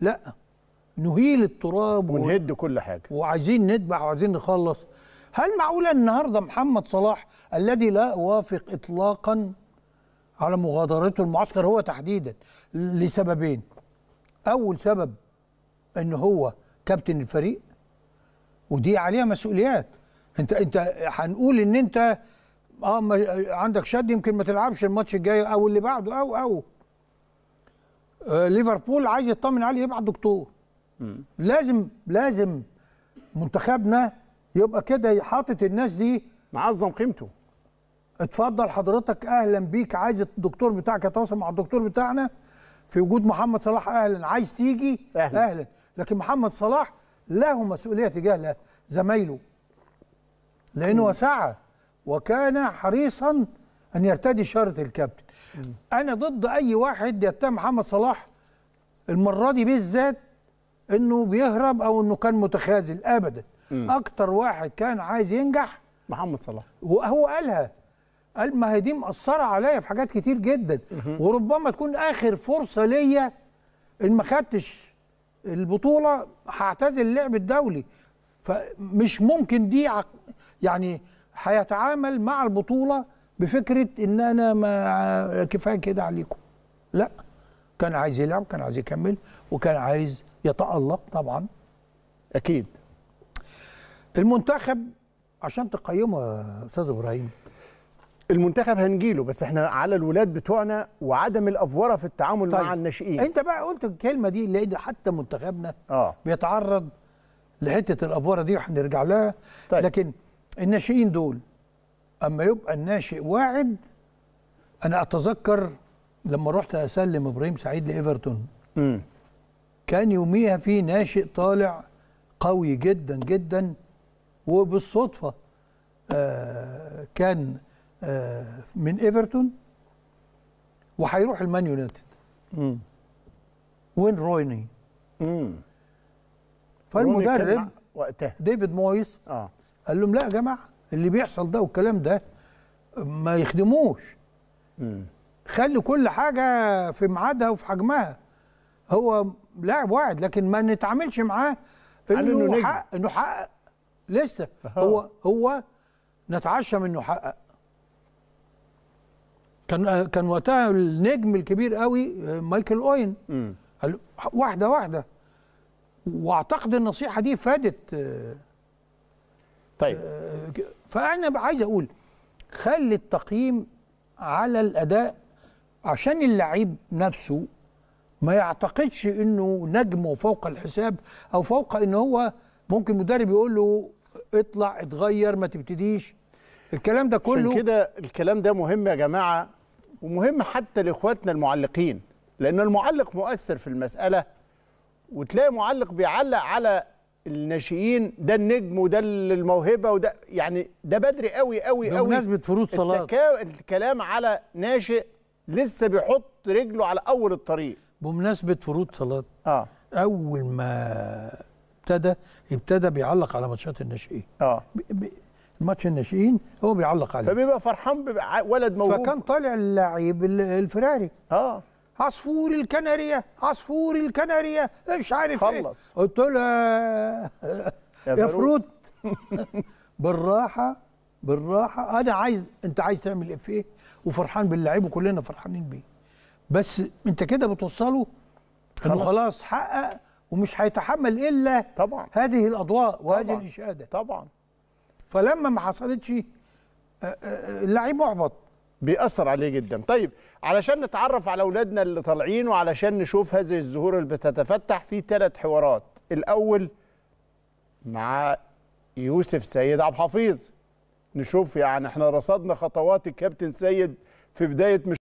لا نهيل التراب ونهد و... كل حاجه وعايزين ندبح وعايزين نخلص هل معقوله النهارده محمد صلاح الذي لا اوافق اطلاقا على مغادرته المعسكر هو تحديدا لسببين اول سبب ان هو كابتن الفريق ودي عليها مسؤوليات انت انت هنقول ان انت اه عندك شد يمكن ما تلعبش الماتش الجاي او اللي بعده او او آه، ليفربول عايز يطمن عليه يبعت دكتور لازم لازم منتخبنا يبقى كده حاطط الناس دي معظم قيمته اتفضل حضرتك اهلا بيك عايز الدكتور بتاعك يتواصل مع الدكتور بتاعنا في وجود محمد صلاح اهلا عايز تيجي اهلا, أهلا. لكن محمد صلاح له مسؤوليه تجاه زمايله لانه سعى وكان حريصا ان يرتدي شاره الكابتن انا ضد اي واحد يتهم محمد صلاح المره دي بالذات انه بيهرب او انه كان متخاذل ابدا م. اكتر واحد كان عايز ينجح محمد صلاح وهو قالها قال ما هي دي مأثرة عليا في حاجات كتير جدا وربما تكون آخر فرصة ليا إن ما خدتش البطولة هعتزل اللعب الدولي فمش ممكن دي يعني هيتعامل مع البطولة بفكره ان انا ما كفايه كده عليكم لا كان عايز يلعب كان عايز يكمل وكان عايز يتالق طبعا اكيد المنتخب عشان تقيمه يا استاذ ابراهيم المنتخب هنجيله بس احنا على الولاد بتوعنا وعدم الافوره في التعامل طيب. مع الناشئين انت بقى قلت الكلمه دي لان حتى منتخبنا آه. بيتعرض لحته الافوره دي وهنرجع لها طيب. لكن الناشئين دول اما يبقى الناشئ واعد انا اتذكر لما رحت اسلم ابراهيم سعيد لايفرتون كان يوميها في ناشئ طالع قوي جدا جدا وبالصدفه آه كان آه من ايفرتون وهيروح المان يونايتد وين روني فالمدرب وقتها ديفيد مويس آه. قال لهم لا يا جماعه اللي بيحصل ده والكلام ده ما يخدموش مم. خلي كل حاجه في ميعادها وفي حجمها هو لاعب واحد لكن ما نتعاملش معاه انه انه حقق انه حقق لسه أهو. هو هو نتعشى منه حقق كان كان وقتها النجم الكبير قوي آه، مايكل اوين واحده واحده واعتقد النصيحه دي فادت آه، طيب آه، فانا عايز اقول خلي التقييم على الاداء عشان اللعيب نفسه ما يعتقدش انه نجمه فوق الحساب او فوق ان هو ممكن مدرب يقول له اطلع اتغير ما تبتديش الكلام ده كله عشان كده الكلام ده مهم يا جماعه ومهم حتى لاخواتنا المعلقين لان المعلق مؤثر في المساله وتلاقي معلق بيعلق على الناشئين ده النجم وده الموهبه وده يعني ده بدري قوي قوي قوي بمناسبه فروض صلاه الكلام على ناشئ لسه بيحط رجله على اول الطريق بمناسبه فروض صلاه اه اول ما ابتدى ابتدى بيعلق على ماتشات الناشئين اه ماتش الناشئين هو بيعلق عليه فبيبقى فرحان ولد موهوب فكان طالع اللاعب الفراري اه عصفور الكناريه عصفور الكناريه مش عارف إيه؟ خلص. ايه قلت له يا فروت بالراحه بالراحه انا عايز انت عايز تعمل افيه إيه؟ وفرحان باللعيب وكلنا فرحانين بيه بس انت كده بتوصله انه خلاص حقق ومش هيتحمل الا طبعا هذه الاضواء وهذه طبعًا. الاشاده طبعا فلما ما حصلتش آه، آه، آه، اللعيب محبط بيأثر عليه جدا طيب علشان نتعرف على أولادنا اللي طالعين وعلشان نشوف هذه الزهور اللي بتتفتح في ثلاث حوارات الأول مع يوسف سيد عبد الحفيظ نشوف يعني احنا رصدنا خطوات الكابتن سيد في بداية مش